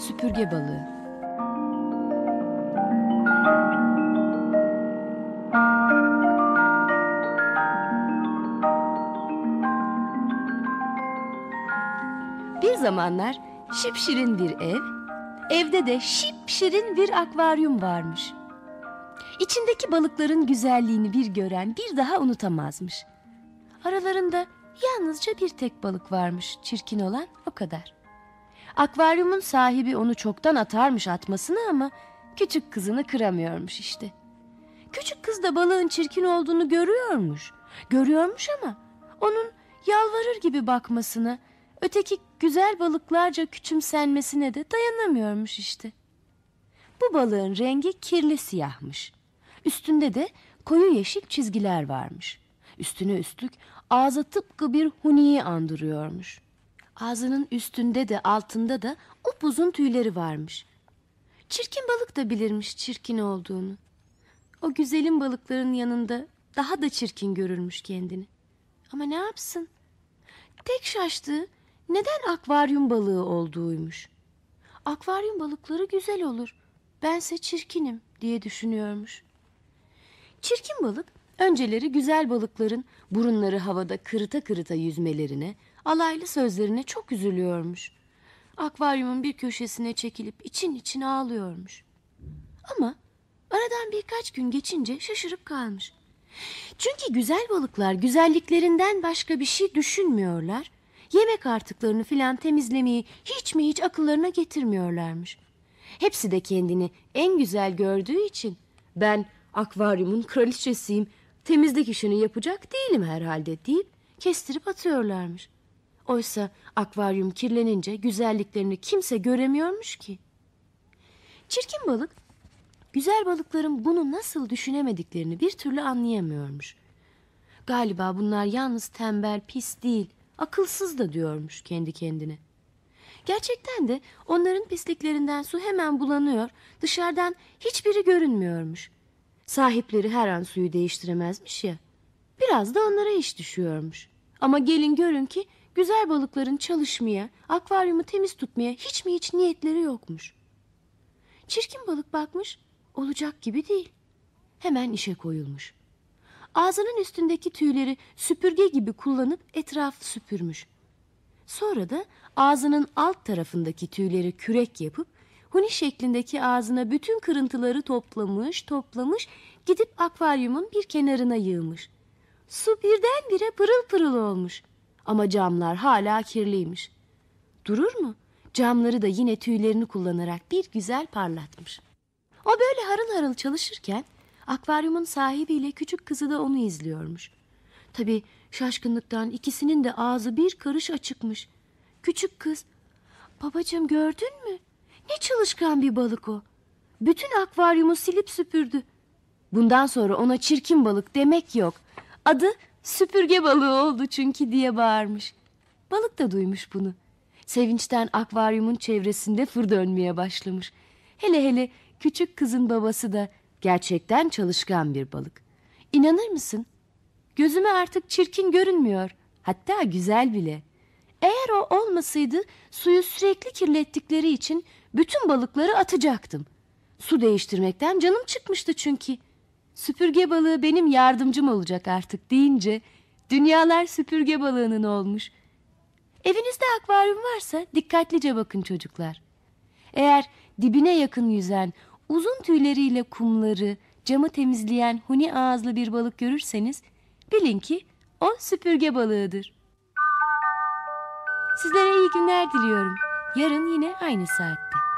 Süpürge balığı. Bir zamanlar şipşirin bir ev, evde de şipşirin bir akvaryum varmış. İçindeki balıkların güzelliğini bir gören bir daha unutamazmış. Aralarında yalnızca bir tek balık varmış, çirkin olan o kadar. Akvaryumun sahibi onu çoktan atarmış atmasını ama küçük kızını kıramıyormuş işte. Küçük kız da balığın çirkin olduğunu görüyormuş. Görüyormuş ama onun yalvarır gibi bakmasını, öteki güzel balıklarca küçümsenmesine de dayanamıyormuş işte. Bu balığın rengi kirli siyahmış. Üstünde de koyu yeşil çizgiler varmış. Üstüne üstlük ağza tıpkı bir huniyi andırıyormuş.'' Ağzının üstünde de altında da upuzun tüyleri varmış. Çirkin balık da bilirmiş çirkin olduğunu. O güzelin balıkların yanında daha da çirkin görürmüş kendini. Ama ne yapsın? Tek şaştığı neden akvaryum balığı olduğuymuş. Akvaryum balıkları güzel olur. Bense çirkinim diye düşünüyormuş. Çirkin balık önceleri güzel balıkların burunları havada kırıta kırıta yüzmelerine, alaylı sözlerine çok üzülüyormuş. Akvaryumun bir köşesine çekilip için için ağlıyormuş. Ama aradan birkaç gün geçince şaşırıp kalmış. Çünkü güzel balıklar güzelliklerinden başka bir şey düşünmüyorlar. Yemek artıklarını filan temizlemeyi hiç mi hiç akıllarına getirmiyorlarmış. Hepsi de kendini en güzel gördüğü için ben akvaryumun kraliçesiyim, temizlik işini yapacak değilim herhalde deyip kestirip atıyorlarmış. Oysa akvaryum kirlenince güzelliklerini kimse göremiyormuş ki. Çirkin balık, güzel balıkların bunu nasıl düşünemediklerini bir türlü anlayamıyormuş. Galiba bunlar yalnız tembel, pis değil, akılsız da diyormuş kendi kendine. Gerçekten de onların pisliklerinden su hemen bulanıyor, dışarıdan hiçbiri görünmüyormuş. Sahipleri her an suyu değiştiremezmiş ya. Biraz da onlara iş düşüyormuş. Ama gelin görün ki Güzel balıkların çalışmaya, akvaryumu temiz tutmaya hiç mi hiç niyetleri yokmuş. Çirkin balık bakmış, olacak gibi değil. Hemen işe koyulmuş. Ağzının üstündeki tüyleri süpürge gibi kullanıp etraf süpürmüş. Sonra da ağzının alt tarafındaki tüyleri kürek yapıp huni şeklindeki ağzına bütün kırıntıları toplamış, toplamış, gidip akvaryumun bir kenarına yığmış. Su birdenbire pırıl pırıl olmuş. Ama camlar hala kirliymiş. Durur mu? Camları da yine tüylerini kullanarak bir güzel parlatmış. O böyle harıl harıl çalışırken akvaryumun sahibiyle küçük kızı da onu izliyormuş. Tabii şaşkınlıktan ikisinin de ağzı bir karış açıkmış. Küçük kız, babacığım gördün mü? Ne çalışkan bir balık o. Bütün akvaryumu silip süpürdü. Bundan sonra ona çirkin balık demek yok. Adı Süpürge balığı oldu çünkü diye bağırmış. Balık da duymuş bunu. Sevinçten akvaryumun çevresinde fır dönmeye başlamış. Hele hele küçük kızın babası da gerçekten çalışkan bir balık. İnanır mısın? Gözüme artık çirkin görünmüyor. Hatta güzel bile. Eğer o olmasaydı suyu sürekli kirlettikleri için bütün balıkları atacaktım. Su değiştirmekten canım çıkmıştı çünkü süpürge balığı benim yardımcım olacak artık deyince dünyalar süpürge balığının olmuş. Evinizde akvaryum varsa dikkatlice bakın çocuklar. Eğer dibine yakın yüzen, uzun tüyleriyle kumları, camı temizleyen huni ağızlı bir balık görürseniz bilin ki o süpürge balığıdır. Sizlere iyi günler diliyorum. Yarın yine aynı saatte.